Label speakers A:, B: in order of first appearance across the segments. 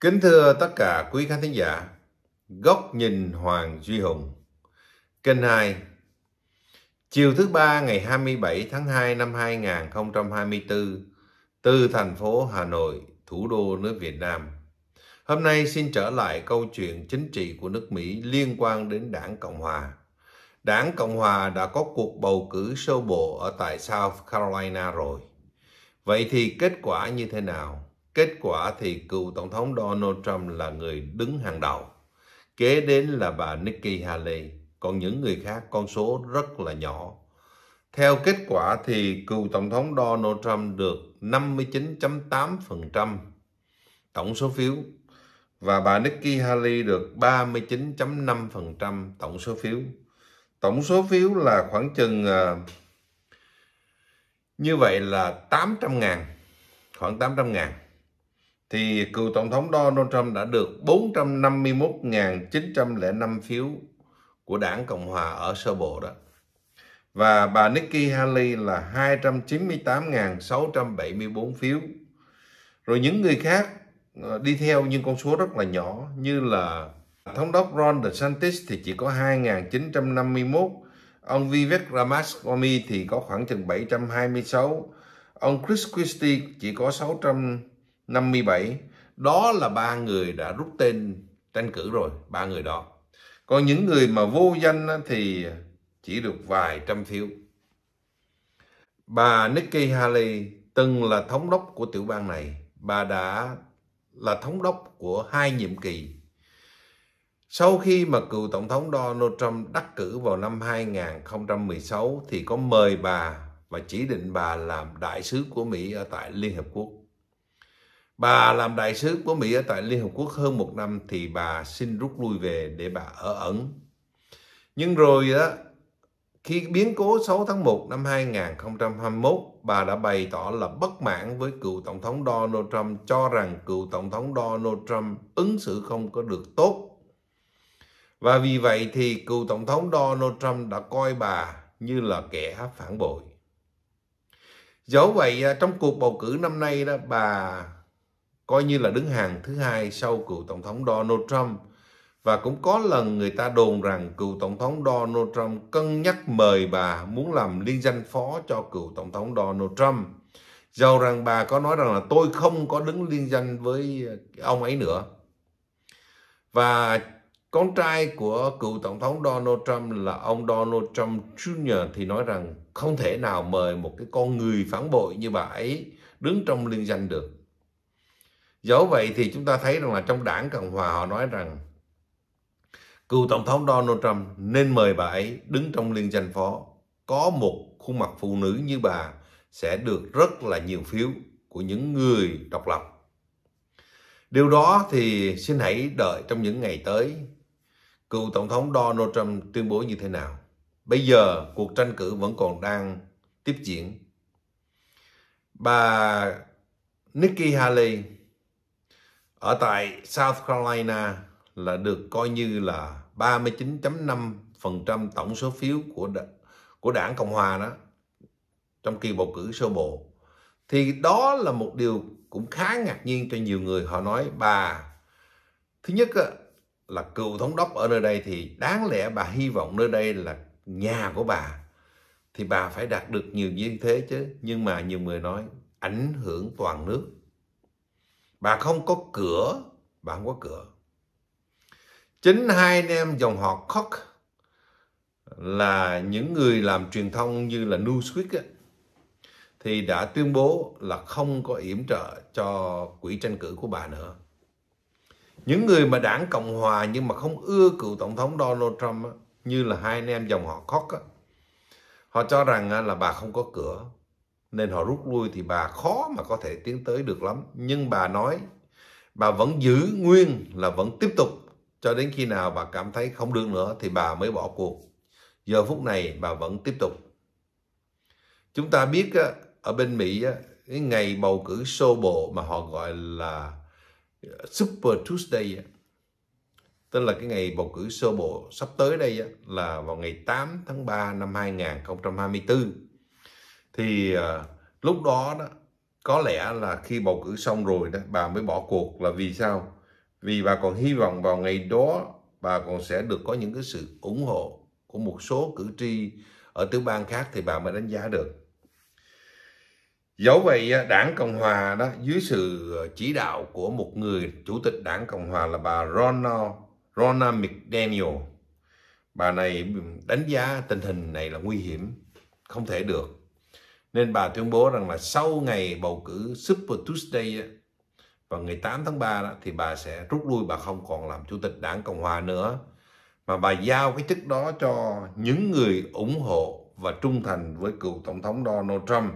A: Kính thưa tất cả quý khán thính giả, Góc nhìn Hoàng Duy Hùng, kênh 2, chiều thứ ba ngày 27 tháng 2 năm 2024 từ thành phố Hà Nội, thủ đô nước Việt Nam. Hôm nay xin trở lại câu chuyện chính trị của nước Mỹ liên quan đến đảng Cộng Hòa. Đảng Cộng Hòa đã có cuộc bầu cử sơ bộ ở tại South Carolina rồi. Vậy thì kết quả như thế nào? Kết quả thì cựu Tổng thống Donald Trump là người đứng hàng đầu. Kế đến là bà Nikki Haley, còn những người khác con số rất là nhỏ. Theo kết quả thì cựu Tổng thống Donald Trump được 59.8% tổng số phiếu và bà Nikki Haley được 39.5% tổng số phiếu. Tổng số phiếu là khoảng chừng à, như vậy là 800 000 khoảng 800 000 thì cựu Tổng thống Donald Trump đã được 451.905 phiếu của đảng Cộng Hòa ở sơ bộ đó. Và bà Nikki Haley là 298.674 phiếu. Rồi những người khác ờ, đi theo nhưng con số rất là nhỏ như là thống đốc Ron DeSantis thì chỉ có 2.951 ông Vivek Ramaswamy thì có khoảng chừng 726 ông Chris Christie chỉ có 600 57 đó là ba người đã rút tên tranh cử rồi ba người đó còn những người mà vô danh thì chỉ được vài trăm phiếu bà Nikki Haley từng là thống đốc của tiểu bang này bà đã là thống đốc của hai nhiệm kỳ sau khi mà cựu tổng thống Donald Trump đắc cử vào năm 2016 thì có mời bà và chỉ định bà làm đại sứ của Mỹ ở tại Liên Hợp Quốc Bà làm đại sứ của Mỹ ở tại Liên Hợp Quốc hơn một năm thì bà xin rút lui về để bà ở ẩn. Nhưng rồi đó, khi biến cố 6 tháng 1 năm 2021, bà đã bày tỏ là bất mãn với cựu Tổng thống Donald Trump cho rằng cựu Tổng thống Donald Trump ứng xử không có được tốt. Và vì vậy thì cựu Tổng thống Donald Trump đã coi bà như là kẻ phản bội. Dẫu vậy, trong cuộc bầu cử năm nay đó, bà coi như là đứng hàng thứ hai sau cựu tổng thống Donald Trump và cũng có lần người ta đồn rằng cựu tổng thống Donald Trump cân nhắc mời bà muốn làm liên danh phó cho cựu tổng thống Donald Trump. Dầu rằng bà có nói rằng là tôi không có đứng liên danh với ờ, ông ấy nữa. Và con trai của cựu tổng thống Donald Trump là ông Donald Trump Jr. thì nói rằng không thể nào mời một cái con người phản bội như bà ấy đứng trong liên danh được. Dẫu vậy thì chúng ta thấy rằng là trong đảng Cộng Hòa họ nói rằng cựu Tổng thống Donald Trump nên mời bà ấy đứng trong liên danh phó. Có một khuôn mặt phụ nữ như bà sẽ được rất là nhiều phiếu của những người độc lập. Điều đó thì xin hãy đợi trong những ngày tới cựu Tổng thống Donald Trump tuyên bố như thế nào. Bây giờ cuộc tranh cử vẫn còn đang tiếp diễn. Bà Nikki Haley ở tại South Carolina là được coi như là 39.5% tổng số phiếu của của đảng Cộng hòa đó trong kỳ bầu cử sơ bộ thì đó là một điều cũng khá ngạc nhiên cho nhiều người họ nói bà thứ nhất là cựu thống đốc ở nơi đây thì đáng lẽ bà hy vọng nơi đây là nhà của bà thì bà phải đạt được nhiều như thế chứ nhưng mà nhiều người nói ảnh hưởng toàn nước bà không có cửa bà không có cửa chính hai anh em dòng họ Koch là những người làm truyền thông như là Newsweek ấy, thì đã tuyên bố là không có yểm trợ cho quỹ tranh cử của bà nữa. Những người mà đảng Cộng Hòa nhưng mà không ưa cựu Tổng thống Donald Trump ấy, như là hai anh em dòng họ Koch ấy, họ cho rằng là bà không có cửa nên họ rút lui thì bà khó mà có thể tiến tới được lắm. Nhưng bà nói bà vẫn giữ nguyên là vẫn tiếp tục cho đến khi nào bà cảm thấy không được nữa thì bà mới bỏ cuộc. Giờ phút này bà vẫn tiếp tục. Chúng ta biết ở bên Mỹ cái ngày bầu cử sơ bộ mà họ gọi là Super Tuesday tức là cái ngày bầu cử sơ bộ sắp tới đây là vào ngày 8 tháng 3 năm 2024 thì à, lúc đó đó có lẽ là khi bầu cử xong rồi đó bà mới bỏ cuộc là vì sao vì bà còn hy vọng vào ngày đó bà còn sẽ được có những cái sự ủng hộ của một số cử tri ở tiểu bang khác thì bà mới đánh giá được dẫu vậy đảng cộng hòa đó dưới sự ờ, chỉ đạo của một người chủ tịch đảng cộng hòa là bà ronald ronald mcdaniel bà này đánh giá tình hình này là nguy hiểm không thể được nên bà tuyên bố rằng là sau ngày bầu cử Super Tuesday vào ngày 8 tháng 3 đó, thì bà sẽ rút lui, bà không còn làm chủ tịch đảng Cộng Hòa nữa. Mà bà giao cái chức đó cho những người ủng hộ và trung thành với cựu Tổng thống Donald Trump.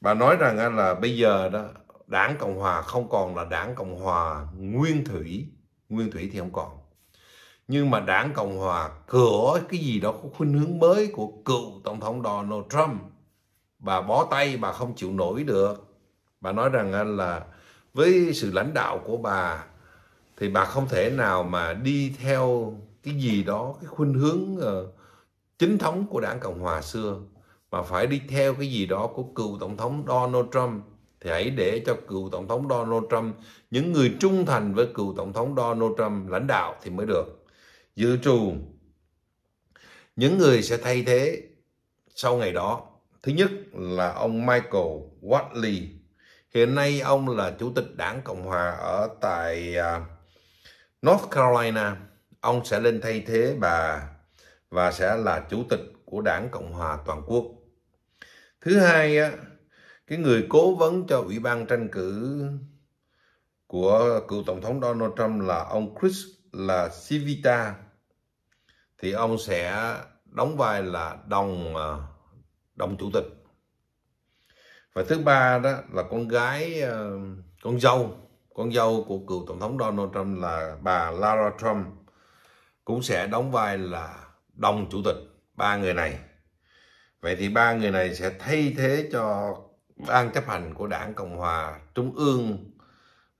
A: Bà nói rằng là bây giờ đó đảng Cộng Hòa không còn là đảng Cộng Hòa nguyên thủy, nguyên thủy thì không còn. Nhưng mà đảng Cộng Hòa cửa cái gì đó có khuynh hướng mới của cựu Tổng thống Donald Trump bà bó tay bà không chịu nổi được bà nói rằng là với sự lãnh đạo của bà thì bà không thể nào mà đi theo cái gì đó cái khuynh hướng ờ, chính thống của đảng cộng hòa xưa mà phải đi theo cái gì đó của cựu tổng thống donald trump thì hãy để cho cựu tổng thống donald trump những người trung thành với cựu tổng thống donald trump lãnh đạo thì mới được dự trù những người sẽ thay thế sau ngày đó Thứ nhất là ông Michael Watley. Hiện nay ông là chủ tịch đảng Cộng hòa ở tại à, North Carolina. Ông sẽ lên thay thế bà và sẽ là chủ tịch của đảng Cộng hòa toàn quốc. Thứ hai, cái người cố vấn cho Ủy ban tranh cử của cựu Tổng thống Donald Trump là ông Chris là Civita. Thì ông sẽ đóng vai là đồng à, đồng chủ tịch và thứ ba đó là con gái ờ, con dâu con dâu của cựu tổng thống Donald Trump là bà Lara Trump cũng sẽ đóng vai là đồng chủ tịch ba người này vậy thì ba người này sẽ thay thế cho ban chấp hành của đảng cộng hòa trung ương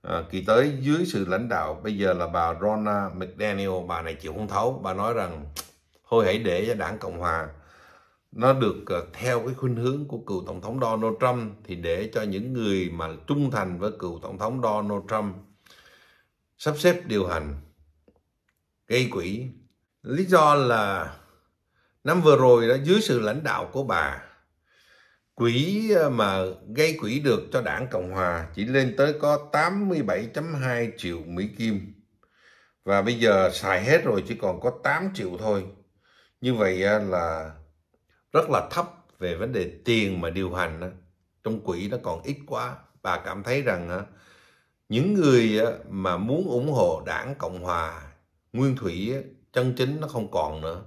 A: à, kỳ tới dưới sự lãnh đạo bây giờ là bà Ronna McDaniel bà này chịu không thấu bà nói rằng thôi hãy để cho đảng cộng hòa nó được ờ, theo cái khuynh hướng của cựu tổng thống Donald Trump thì để cho những người mà trung thành với cựu tổng thống Donald Trump sắp xếp điều hành gây quỹ lý do là năm vừa rồi đó dưới sự lãnh đạo của bà quỹ ờ, mà gây quỹ được cho đảng Cộng Hòa chỉ lên tới có 87.2 triệu Mỹ Kim và bây giờ xài hết rồi chỉ còn có 8 triệu thôi như vậy ờ, là rất là thấp về vấn đề tiền mà điều hành trong quỹ nó còn ít quá bà cảm thấy rằng những người mà muốn ủng hộ đảng cộng hòa nguyên thủy chân chính nó không còn nữa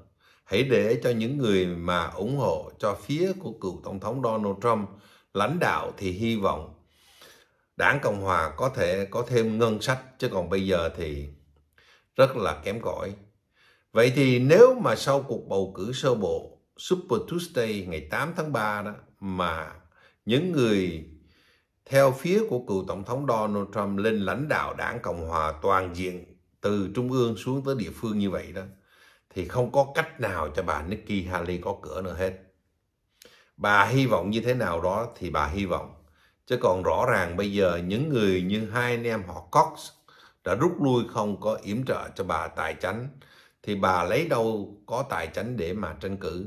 A: hãy để cho những người mà ủng hộ cho phía của cựu tổng thống donald trump lãnh đạo thì hy vọng đảng cộng hòa có thể có thêm ngân sách chứ còn bây giờ thì rất là kém cỏi vậy thì nếu mà sau cuộc bầu cử sơ bộ Super Tuesday ngày 8 tháng 3 đó mà những người theo phía của cựu tổng thống Donald Trump lên lãnh đạo đảng Cộng hòa toàn diện từ trung ương xuống tới địa phương như vậy đó thì không có cách nào cho bà Nikki Haley có cửa nữa hết. Bà hy vọng như thế nào đó thì bà hy vọng. Chứ còn rõ ràng bây giờ những người như hai anh em họ Cox đã rút lui không có yểm trợ cho bà tài chánh thì bà lấy đâu có tài chánh để mà tranh cử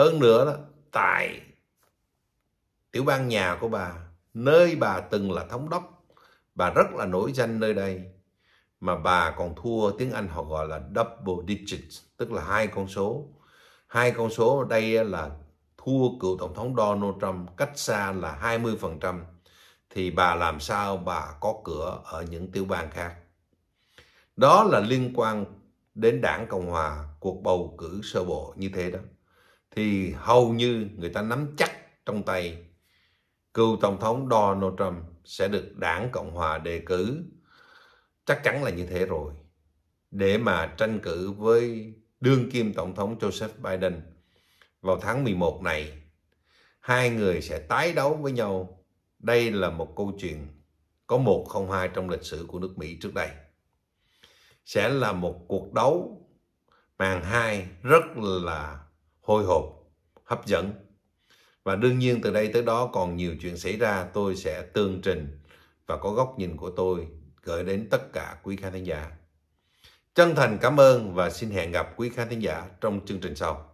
A: hơn nữa đó tại tiểu bang nhà của bà nơi bà từng là thống đốc bà rất là nổi danh nơi đây mà bà còn thua tiếng Anh họ gọi là double digits tức là hai con số hai con số ở đây là thua cựu tổng thống Donald Trump cách xa là 20% thì bà làm sao bà có cửa ở những tiểu bang khác đó là liên quan đến đảng Cộng Hòa cuộc bầu cử sơ bộ như thế đó thì hầu như người ta nắm chắc trong tay cựu tổng thống Donald Trump sẽ được đảng Cộng hòa đề cử chắc chắn là như thế rồi để mà tranh cử với đương kim tổng thống Joseph Biden vào tháng 11 này hai người sẽ tái đấu với nhau đây là một câu chuyện có một không hai trong lịch sử của nước Mỹ trước đây sẽ là một cuộc đấu màn hai rất là hôi hộp, hấp dẫn. Và đương nhiên từ đây tới đó còn nhiều chuyện xảy ra tôi sẽ tương trình và có góc nhìn của tôi gửi đến tất cả quý khán thính giả. Chân thành cảm ơn và xin hẹn gặp quý khán thính giả trong chương trình sau.